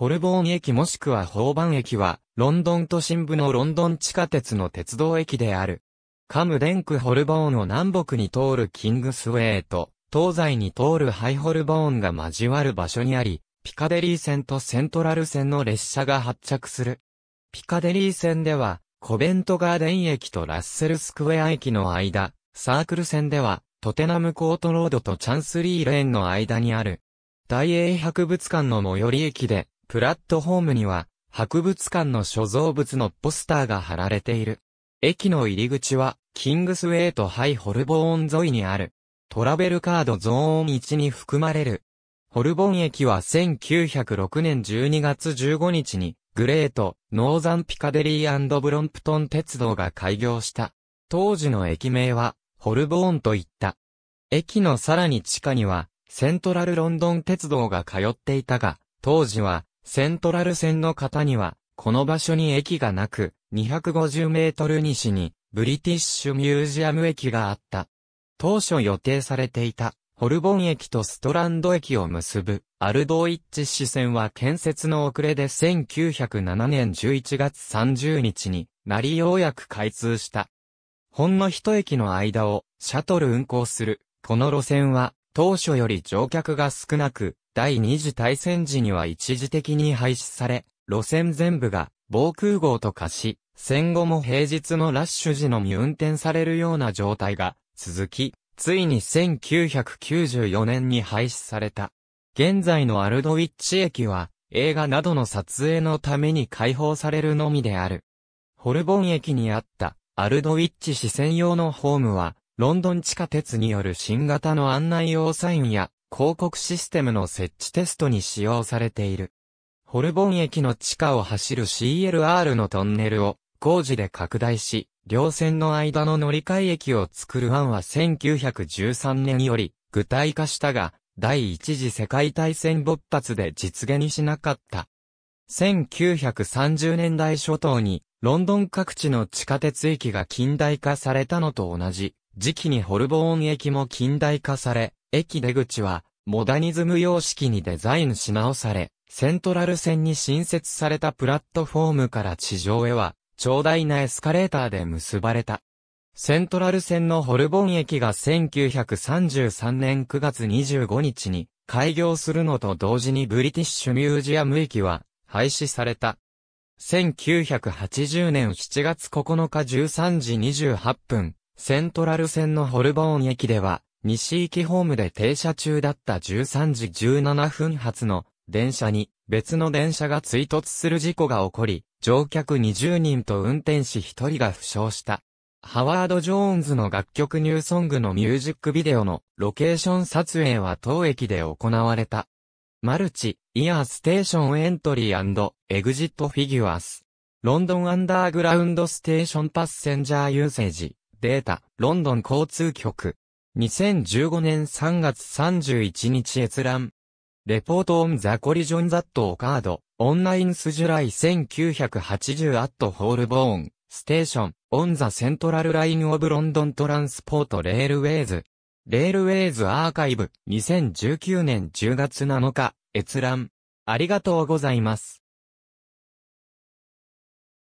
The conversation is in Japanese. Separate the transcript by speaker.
Speaker 1: ホルボーン駅もしくはホーバン駅は、ロンドン都心部のロンドン地下鉄の鉄道駅である。カムデンクホルボーンを南北に通るキングスウェイと、東西に通るハイホルボーンが交わる場所にあり、ピカデリー線とセントラル線の列車が発着する。ピカデリー線では、コベントガーデン駅とラッセルスクエア駅の間、サークル線では、トテナムコートロードとチャンスリーレーンの間にある。大英博物館の最寄り駅で、プラットホームには、博物館の所蔵物のポスターが貼られている。駅の入り口は、キングスウェイとハイホルボーン沿いにある。トラベルカードゾーン1に含まれる。ホルボン駅は1906年12月15日に、グレート、ノーザンピカデリーブロンプトン鉄道が開業した。当時の駅名は、ホルボーンといった。駅のさらに地下には、セントラルロンドン鉄道が通っていたが、当時は、セントラル線の方には、この場所に駅がなく、250メートル西に、ブリティッシュミュージアム駅があった。当初予定されていた、ホルボン駅とストランド駅を結ぶ、アルドーイッチ支線は建設の遅れで1907年11月30日になりようやく開通した。ほんの一駅の間をシャトル運行する、この路線は当初より乗客が少なく、第二次大戦時には一時的に廃止され、路線全部が防空壕と化し、戦後も平日のラッシュ時のみ運転されるような状態が続き、ついに1994年に廃止された。現在のアルドウィッチ駅は映画などの撮影のために開放されるのみである。ホルボン駅にあったアルドウィッチ市専用のホームはロンドン地下鉄による新型の案内用サインや広告システムの設置テストに使用されている。ホルボン駅の地下を走る CLR のトンネルを工事で拡大し、両線の間の乗り換え駅を作る案は1913年より具体化したが、第一次世界大戦勃発で実現しなかった。1930年代初頭にロンドン各地の地下鉄駅が近代化されたのと同じ時期にホルボーン駅も近代化され、駅出口は、モダニズム様式にデザインし直され、セントラル線に新設されたプラットフォームから地上へは、長大なエスカレーターで結ばれた。セントラル線のホルボン駅が1933年9月25日に開業するのと同時にブリティッシュミュージアム駅は廃止された。1980年7月9日13時28分、セントラル線のホルボン駅では西行きホームで停車中だった13時17分発の電車に別の電車が追突する事故が起こり、乗客20人と運転士1人が負傷した。ハワード・ジョーンズの楽曲ニューソングのミュージックビデオのロケーション撮影は当駅で行われた。マルチ、イヤーステーションエントリーエグジットフィギュアス。ロンドンアンダーグラウンドステーションパッセンジャーユーセージ。データ、ロンドン交通局。2015年3月31日閲覧。レポートオンザコリジョンザットオカード、オンラインスジュライ1980アットホールボーン、ステーション、オンザセントラルラインオブロンドントランスポートレールウェイズ。レールウェイズアーカイブ、2019年10月7日、閲覧。ありがとうございます。